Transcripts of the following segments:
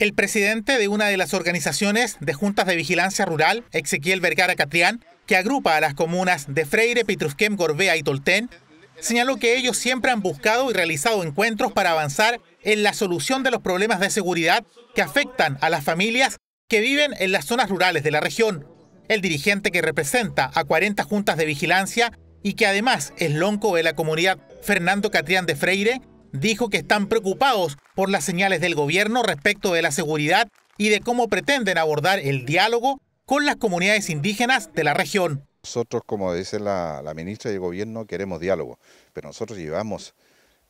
El presidente de una de las organizaciones de juntas de vigilancia rural, Ezequiel Vergara Catrián, que agrupa a las comunas de Freire, petruzquem Gorbea y Tolten, señaló que ellos siempre han buscado y realizado encuentros para avanzar en la solución de los problemas de seguridad que afectan a las familias que viven en las zonas rurales de la región. El dirigente que representa a 40 juntas de vigilancia y que además es lonco de la comunidad Fernando Catrián de Freire, dijo que están preocupados por las señales del gobierno respecto de la seguridad y de cómo pretenden abordar el diálogo con las comunidades indígenas de la región. Nosotros, como dice la, ministra el gobierno, queremos diálogo, pero nosotros llevamos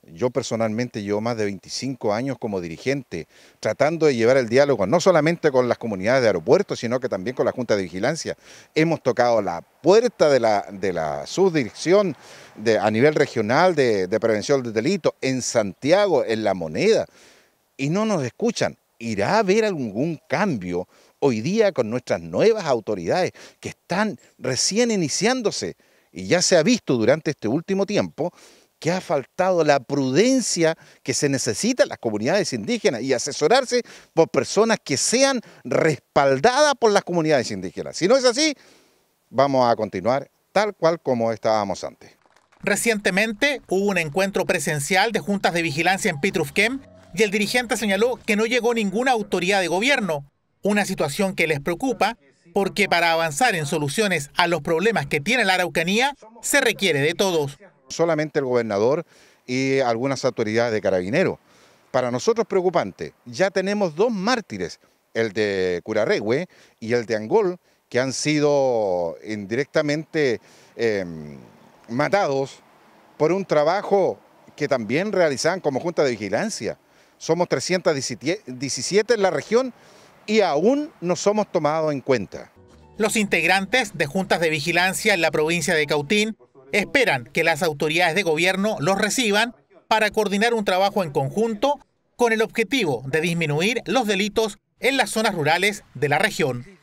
yo personalmente llevo más de 25 años como dirigente, tratando de llevar el diálogo no solamente con las comunidades de aeropuertos, sino que también con la Junta de Vigilancia. Hemos tocado la puerta de la, subdirección a nivel regional de, prevención del delito, en Santiago, en La Moneda, y no nos escuchan. ¿Irá a haber algún cambio hoy día con nuestras nuevas autoridades que están recién iniciándose? Y ya se ha visto durante este último tiempo que ha faltado la prudencia que se necesita en las comunidades indígenas y asesorarse por personas que sean respaldadas por las comunidades indígenas. Si no es así, vamos a continuar tal cual como estábamos antes. Recientemente hubo un encuentro presencial de juntas de vigilancia en Pitrufquem y el dirigente señaló que no llegó ninguna autoridad de gobierno, una situación que les preocupa porque para avanzar en soluciones a los problemas que tiene la Araucanía se requiere de todos solamente el gobernador y algunas autoridades de carabineros. Para nosotros preocupante, ya tenemos dos mártires, el de Curarrehue y el de Angol, que han sido indirectamente em, matados por un trabajo que también realizaban como Junta de Vigilancia. Somos 317 en la región y aún no somos tomados en cuenta. Los integrantes de juntas de vigilancia en la provincia de Cautín Esperan que las autoridades de gobierno los reciban para coordinar un trabajo en conjunto con el objetivo de disminuir los delitos en las zonas rurales de la región.